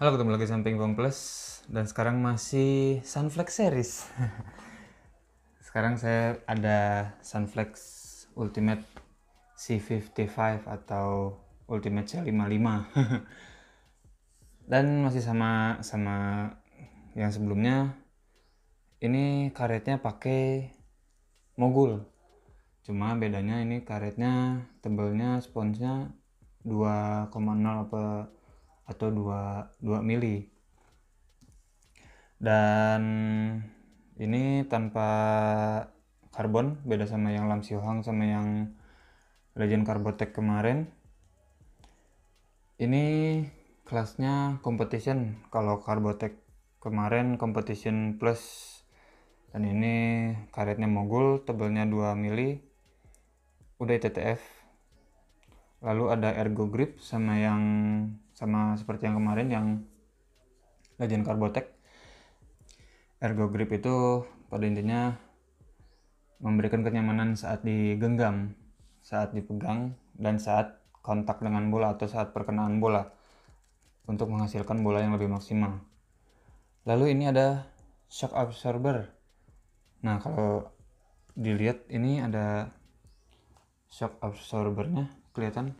Halo ketemu lagi samping Pingpong Plus dan sekarang masih Sunflex series. sekarang saya ada Sunflex Ultimate C55 atau Ultimate C55. dan masih sama sama yang sebelumnya. Ini karetnya pakai mogul. Cuma bedanya ini karetnya tebelnya sponsnya 2,0 apa atau 2 2 mili. Dan ini tanpa karbon beda sama yang Lam Siohang sama yang Legend Carbotech kemarin. Ini kelasnya competition. Kalau Carbotech kemarin competition plus dan ini karetnya mogul tebelnya 2 mili udah TTF lalu ada ergo grip sama yang sama seperti yang kemarin yang Legend Carbotech Ergo Grip itu pada intinya memberikan kenyamanan saat digenggam, saat dipegang, dan saat kontak dengan bola atau saat perkenaan bola untuk menghasilkan bola yang lebih maksimal. Lalu ini ada shock absorber. Nah, kalau dilihat ini ada shock absorbernya kelihatan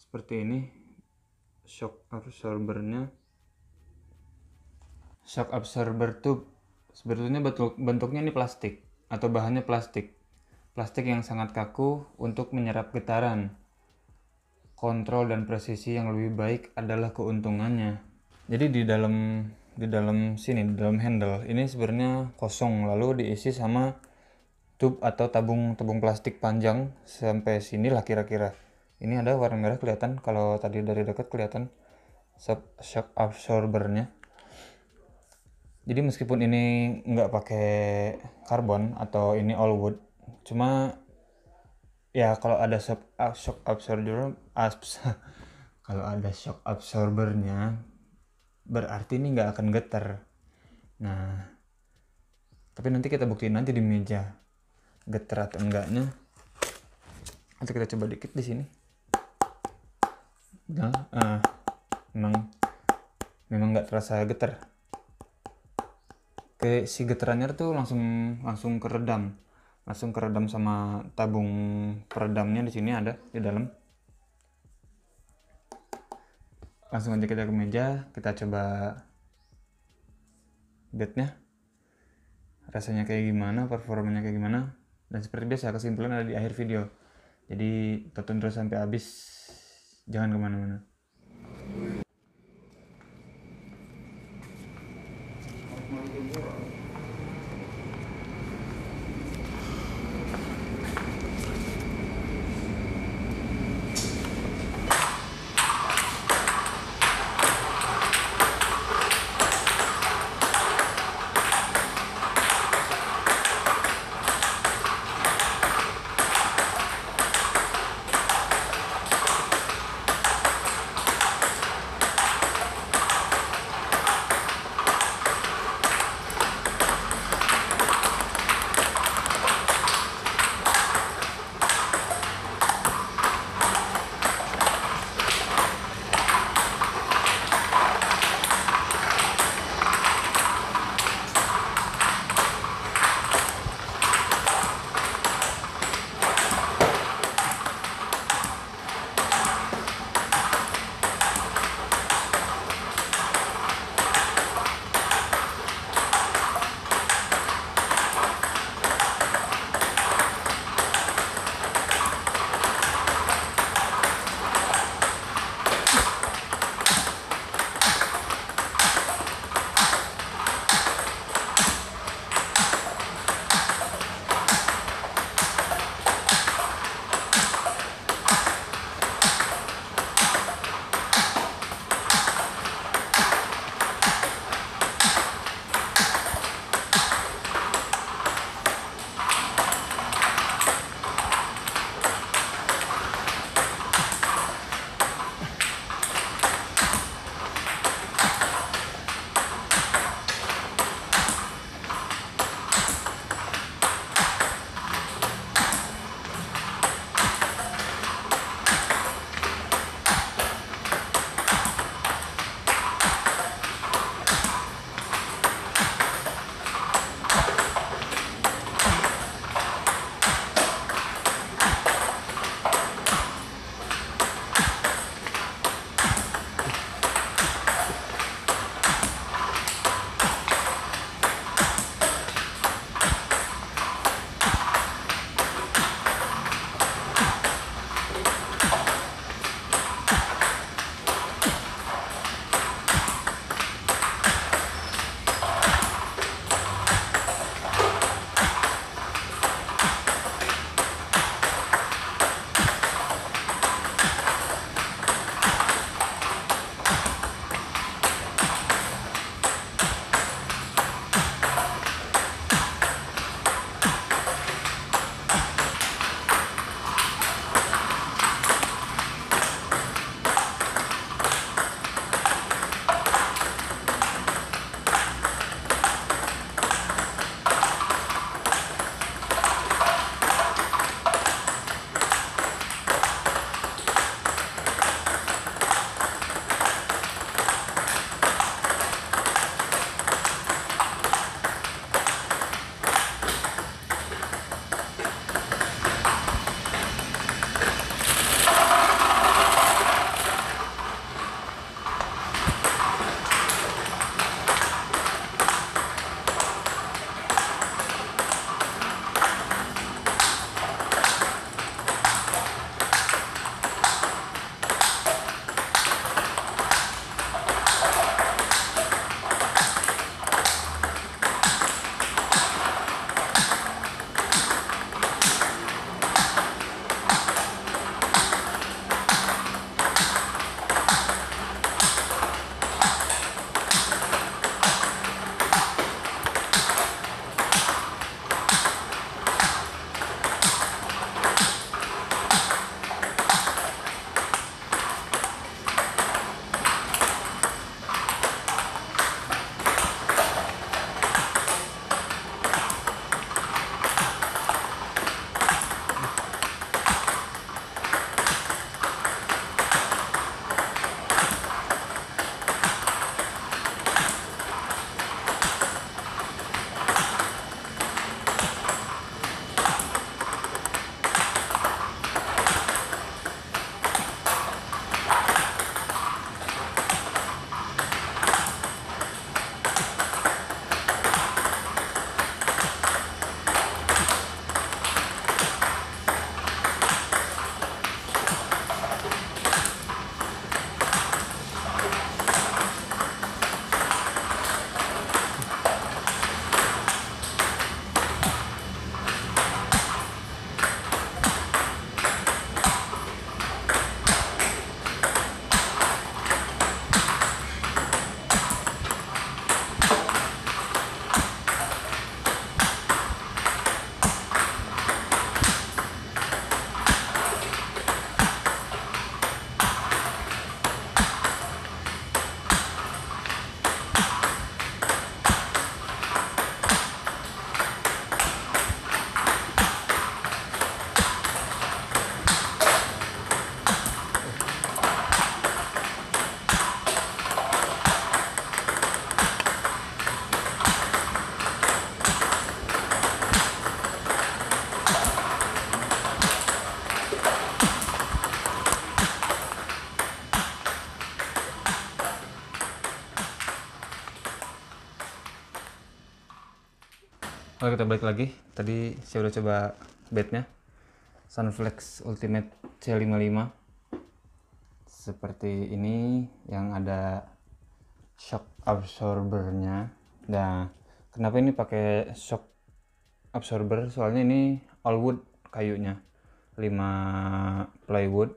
seperti ini shock absorbernya shock absorber tuh sebetulnya bentuk, bentuknya ini plastik atau bahannya plastik plastik yang sangat kaku untuk menyerap getaran kontrol dan presisi yang lebih baik adalah keuntungannya jadi di dalam di dalam sini di dalam handle ini sebenarnya kosong lalu diisi sama tube atau tabung tabung plastik panjang sampai sinilah kira-kira ini ada warna merah kelihatan kalau tadi dari dekat kelihatan shock absorbernya jadi meskipun ini nggak pakai karbon atau ini all wood cuma ya kalau ada shock, ah, shock absorber abs, kalau ada shock absorbernya berarti ini nggak akan getar nah tapi nanti kita buktiin nanti di meja getar atau enggaknya nanti kita coba dikit di sini nah, ah, memang memang nggak terasa getar kayak si getarannya tuh langsung langsung keredam langsung keredam sama tabung peredamnya di sini ada di dalam langsung aja kita ke meja kita coba bednya rasanya kayak gimana performanya kayak gimana dan seperti biasa kesimpulan ada di akhir video jadi tonton terus sampai habis Jangan kemana-mana. Oke kita balik lagi. Tadi saya udah coba bednya Sunflex Ultimate C55 seperti ini yang ada shock absorbernya. Nah kenapa ini pakai shock absorber? Soalnya ini all wood kayunya 5 plywood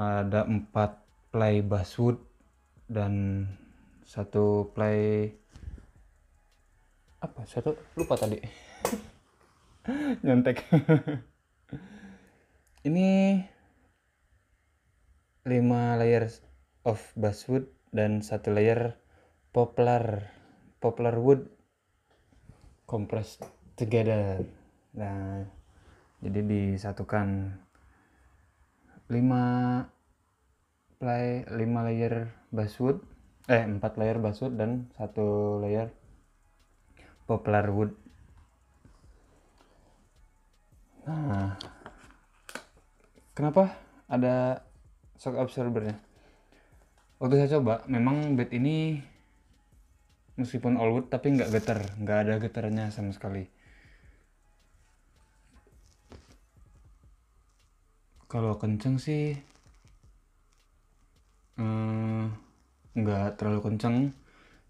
ada 4 ply basswood dan satu ply apa satu lupa tadi nyontek ini lima layer of basswood dan satu layer poplar poplar wood compressed together nah jadi disatukan lima play lima layer basswood eh empat layer basswood dan satu layer poplar wood nah kenapa ada shock absorbernya waktu saya coba memang bed ini meskipun all wood tapi nggak getar nggak ada getarnya sama sekali kalau kenceng sih eh, nggak hmm, terlalu kenceng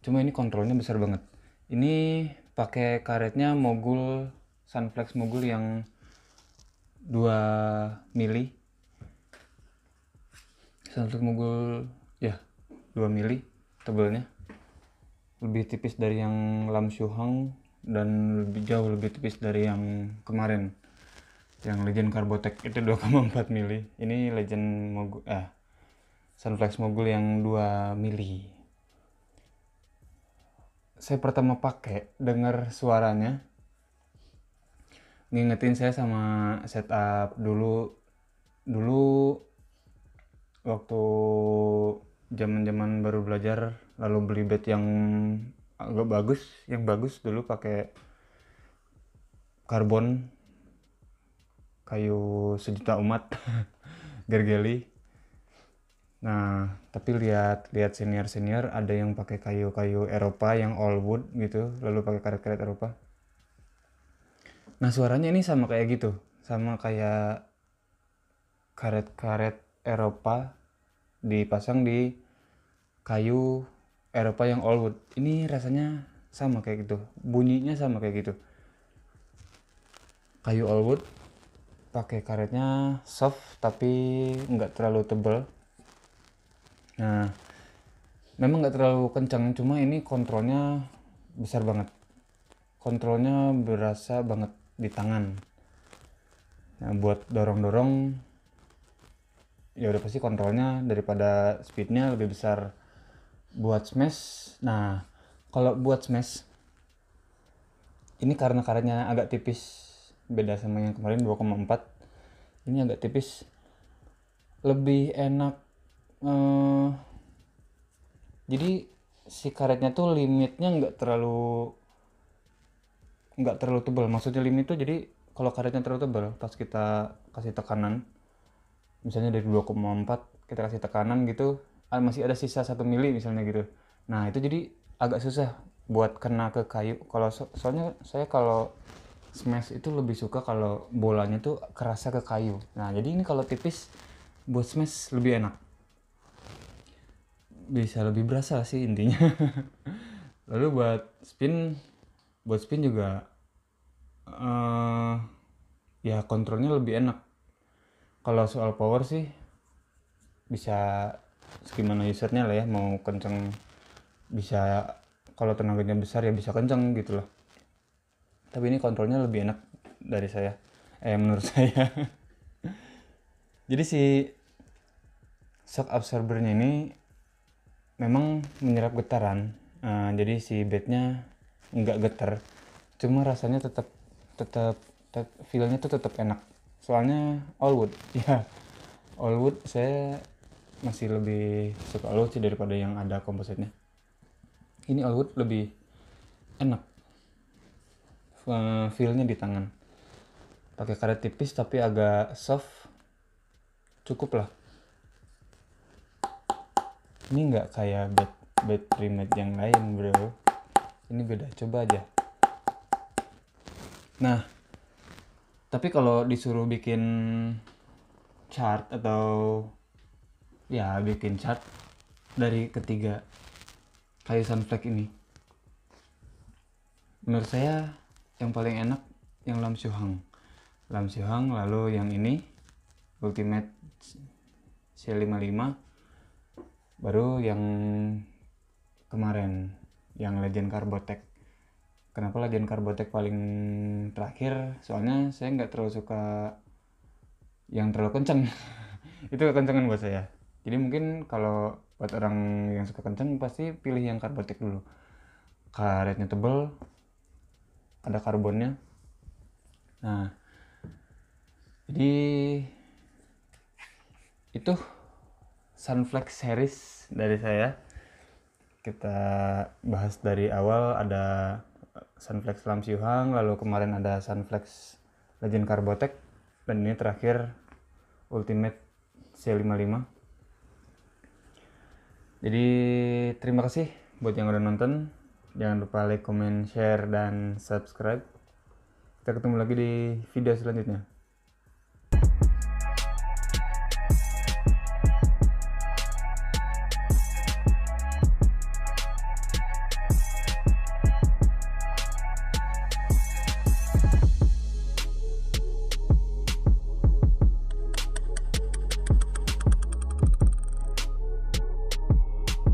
cuma ini kontrolnya besar banget ini pakai karetnya mogul sunflex mogul yang 2 mili sunflex mogul ya 2 mili tebelnya lebih tipis dari yang Lam Shuhang dan lebih jauh lebih tipis dari yang kemarin yang Legend Carbotech itu 2,4 mili ini Legend mogul eh Sunflex mogul yang 2 mili saya pertama pakai dengar suaranya ngingetin saya sama setup dulu dulu waktu zaman-zaman baru belajar lalu beli bed yang agak bagus yang bagus dulu pakai karbon kayu sejuta umat gergeli Nah, tapi lihat lihat senior senior ada yang pakai kayu-kayu Eropa yang all wood gitu, lalu pakai karet-karet Eropa. Nah, suaranya ini sama kayak gitu, sama kayak karet-karet Eropa dipasang di kayu Eropa yang all wood. Ini rasanya sama kayak gitu, bunyinya sama kayak gitu. Kayu all wood pakai karetnya soft tapi nggak terlalu tebal Nah, memang nggak terlalu kencang, cuma ini kontrolnya besar banget. Kontrolnya berasa banget di tangan. Nah, buat dorong-dorong, ya udah pasti kontrolnya daripada speednya lebih besar buat smash. Nah, kalau buat smash, ini karena karetnya agak tipis, beda sama yang kemarin 2,4. Ini agak tipis, lebih enak Eh, jadi si karetnya tuh limitnya nggak terlalu nggak terlalu tebal maksudnya limit tuh jadi kalau karetnya terlalu tebal pas kita kasih tekanan misalnya dari 2,4 kita kasih tekanan gitu ah, masih ada sisa satu mili misalnya gitu nah itu jadi agak susah buat kena ke kayu kalau so soalnya saya kalau smash itu lebih suka kalau bolanya tuh kerasa ke kayu nah jadi ini kalau tipis buat smash lebih enak bisa lebih berasa sih intinya lalu buat spin buat spin juga uh, ya kontrolnya lebih enak kalau soal power sih bisa gimana usernya lah ya mau kenceng bisa kalau tenaganya besar ya bisa kenceng gitu loh tapi ini kontrolnya lebih enak dari saya eh menurut saya jadi si shock absorbernya ini memang menyerap getaran uh, jadi si bednya nggak getar cuma rasanya tetap tetap tet, feelnya tuh tetap enak soalnya all wood ya all wood saya masih lebih suka all wood sih daripada yang ada kompositnya ini all wood lebih enak eh, feelnya di tangan pakai karet tipis tapi agak soft cukup lah ini nggak kayak bed bed primate yang lain bro ini beda coba aja nah tapi kalau disuruh bikin chart atau ya bikin chart dari ketiga kayu sunflake ini menurut saya yang paling enak yang Lam Hang Lam Hang lalu yang ini Ultimate C55 baru yang kemarin yang Legend karbotek kenapa Legend karbotek paling terakhir soalnya saya nggak terlalu suka yang terlalu kenceng itu kekencengan buat saya jadi mungkin kalau buat orang yang suka kenceng pasti pilih yang karbotek dulu karetnya tebel ada karbonnya nah jadi itu Sunflex series dari saya. Kita bahas dari awal ada Sunflex Lam Siuhang, lalu kemarin ada Sunflex Legend Carbotech, dan ini terakhir Ultimate C55. Jadi terima kasih buat yang udah nonton. Jangan lupa like, comment, share, dan subscribe. Kita ketemu lagi di video selanjutnya.